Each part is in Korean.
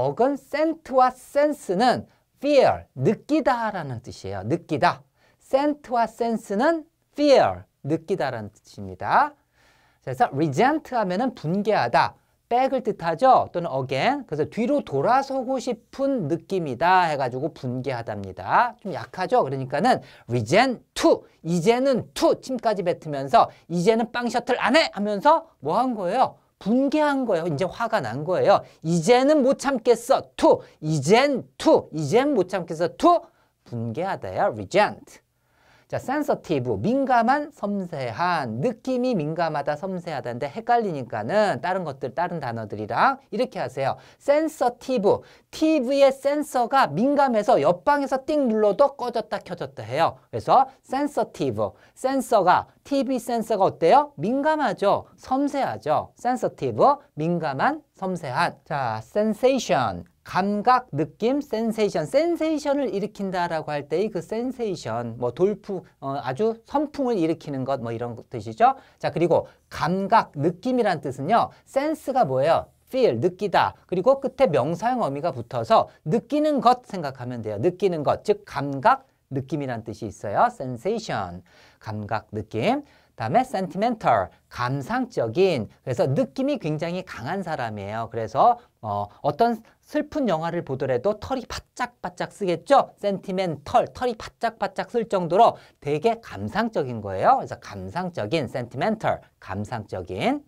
어건 센트와 센스는 feel, 느끼다라는 뜻이에요. 느끼다. 센트와 센스는 feel, 느끼다라는 뜻입니다. 그래서 resent 하면은 분개하다, 백을 뜻하죠. 또는 again. 그래서 뒤로 돌아서고 싶은 느낌이다 해가지고 분개하답니다. 좀 약하죠. 그러니까는 r e s e n to, 이제는 to, 침까지 뱉으면서 이제는 빵 셔틀 안 해! 하면서 뭐 한 거예요? 분개한 거예요. 이제 화가 난 거예요. 이제는 못 참겠어. 투. 이젠 투. 이젠 못 참겠어. 투. 분개하다야. r e g e n 자, sensitive, 민감한, 섬세한, 느낌이 민감하다, 섬세하다인데 헷갈리니까는 다른 것들, 다른 단어들이랑 이렇게 하세요. sensitive, TV의 센서가 민감해서 옆방에서 띵 눌러도 꺼졌다 켜졌다 해요. 그래서 sensitive, 센서가, TV 센서가 어때요? 민감하죠? 섬세하죠? sensitive, 민감한, 섬세한 자 sensation 감각, 느낌, 센세이션, 센세이션을 일으킨다라고 할 때의 그 센세이션, 뭐 돌풍, 어, 아주 선풍을 일으키는 것, 뭐 이런 뜻이죠. 자, 그리고 감각, 느낌이란 뜻은요, 센스가 뭐예요? feel, 느끼다. 그리고 끝에 명사형 어미가 붙어서 느끼는 것 생각하면 돼요. 느끼는 것, 즉 감각, 느낌이란 뜻이 있어요. sensation, 감각, 느낌. 다음에 sentimental, 감상적인. 그래서 느낌이 굉장히 강한 사람이에요. 그래서 어, 어떤 슬픈 영화를 보더라도 털이 바짝바짝 쓰겠죠? 센티멘털, 털이 바짝바짝 쓸 정도로 되게 감상적인 거예요. 그래서 감상적인, 센티멘털, 감상적인.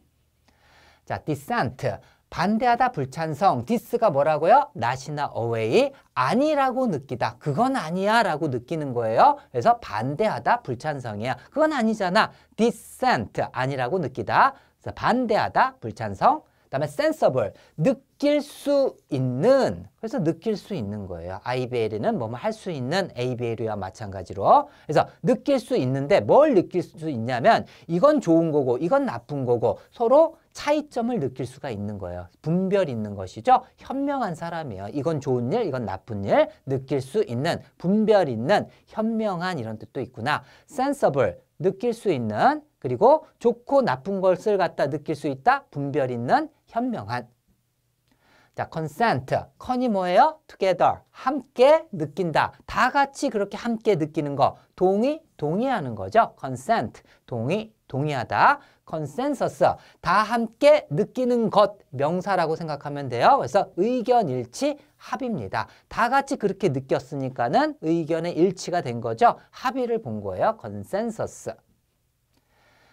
자, descent. 반대하다 불찬성 디스가 뭐라고요? 나시나 어웨이 아니라고 느끼다 그건 아니야 라고 느끼는 거예요 그래서 반대하다 불찬성이야 그건 아니잖아 디센트 아니라고 느끼다 그래서 반대하다 불찬성 다음에 sensible, 느낄 수 있는, 그래서 느낄 수 있는 거예요. IBL이는 뭐뭐 할 수 있는 ABL이와 마찬가지로. 그래서 느낄 수 있는데 뭘 느낄 수 있냐면 이건 좋은 거고 이건 나쁜 거고 서로 차이점을 느낄 수가 있는 거예요. 분별 있는 것이죠. 현명한 사람이에요. 이건 좋은 일, 이건 나쁜 일, 느낄 수 있는, 분별 있는, 현명한 이런 뜻도 있구나. sensible, 느낄 수 있는 그리고 좋고 나쁜 것을 갖다 느낄 수 있다 분별 있는 현명한 자, consent. con이 뭐예요? together. 함께 느낀다. 다 같이 그렇게 함께 느끼는 거. 동의, 동의하는 거죠. consent. 동의, 동의하다. 컨센서스, 다 함께 느끼는 것 명사라고 생각하면 돼요. 그래서 의견 일치 합입니다. 다 같이 그렇게 느꼈으니까는 의견의 일치가 된 거죠. 합의를 본 거예요. 컨센서스.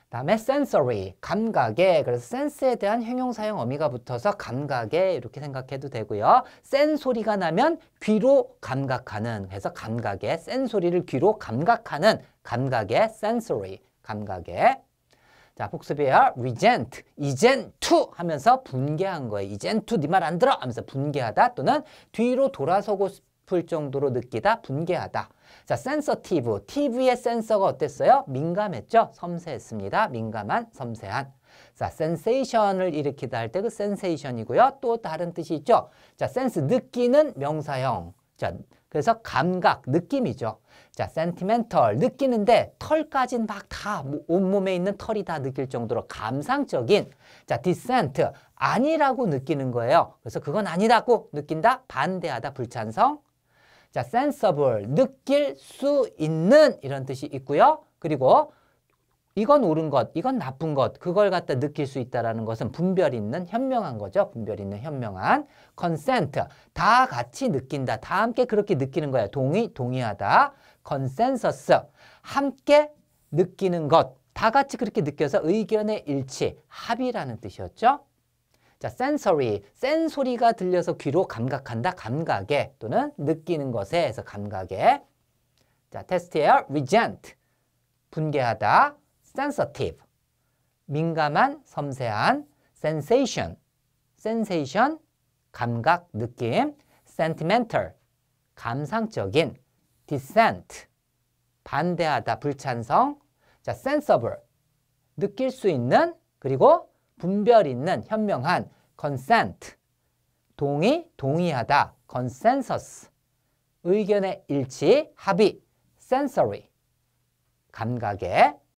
다음에 sensory, 감각에, 그래서 센스에 대한 형용 사용 어미가 붙어서 감각에 이렇게 생각해도 되고요. 센 소리가 나면 귀로 감각하는, 그래서 감각에, 센 소리를 귀로 감각하는 감각에, sensory, 감각에. 자, 복습이에요. resent, 이젠 to 하면서 분개한 거예요. 이젠 to 네말 안 들어 하면서 분개하다 또는 뒤로 돌아서고 싶을 정도로 느끼다, 분개하다. 자, 센서티브, TV의 센서가 어땠어요? 민감했죠? 섬세했습니다. 민감한, 섬세한. 자, 센세이션을 일으키다 할 때 그 센세이션이고요. 또 다른 뜻이 있죠. 자, 센스, 느끼는 명사형. 자, 그래서 감각, 느낌이죠. 자, 센티멘털, 느끼는데 털까진 막다 뭐 온몸에 있는 털이 다 느낄 정도로 감상적인 자, 디센트, 아니라고 느끼는 거예요. 그래서 그건 아니라고 느낀다, 반대하다, 불찬성, 자, sensible, 느낄 수 있는 이런 뜻이 있고요. 그리고 이건 옳은 것, 이건 나쁜 것, 그걸 갖다 느낄 수 있다는 것은 분별 있는 현명한 거죠. 분별 있는 현명한. consent, 다 같이 느낀다. 다 함께 그렇게 느끼는 거예요. 동의, 동의하다. consensus, 함께 느끼는 것. 다 같이 그렇게 느껴서 의견의 일치, 합의라는 뜻이었죠. 자, sensory, 센소리가 들려서 귀로 감각한다, 감각에 또는 느끼는 것에 해서 감각에. 자, 테스트예요. regent, 분개하다, sensitive, 민감한, 섬세한, sensation, sensation, 감각, 느낌, sentimental, 감상적인, dissent, 반대하다, 불찬성, 자, sensible, 느낄 수 있는, 그리고 분별 있는 현명한 consent 동의, 동의하다 consensus 의견의 일치, 합의 sensory 감각의